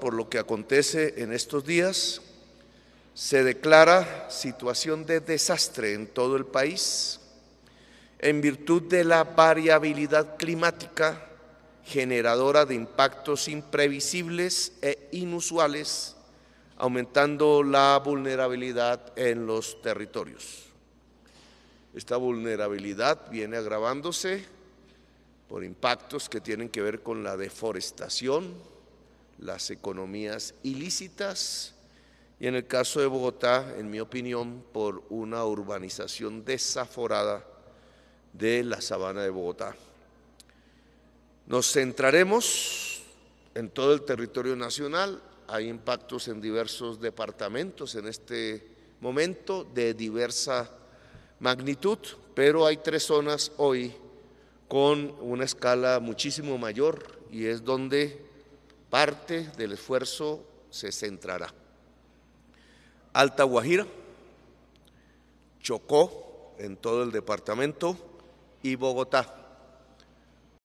por lo que acontece en estos días, se declara situación de desastre en todo el país en virtud de la variabilidad climática generadora de impactos imprevisibles e inusuales, aumentando la vulnerabilidad en los territorios. Esta vulnerabilidad viene agravándose por impactos que tienen que ver con la deforestación, las economías ilícitas y en el caso de Bogotá, en mi opinión, por una urbanización desaforada de la sabana de Bogotá. Nos centraremos en todo el territorio nacional, hay impactos en diversos departamentos en este momento de diversa magnitud, pero hay tres zonas hoy con una escala muchísimo mayor y es donde parte del esfuerzo se centrará. Alta Guajira, Chocó en todo el departamento y Bogotá.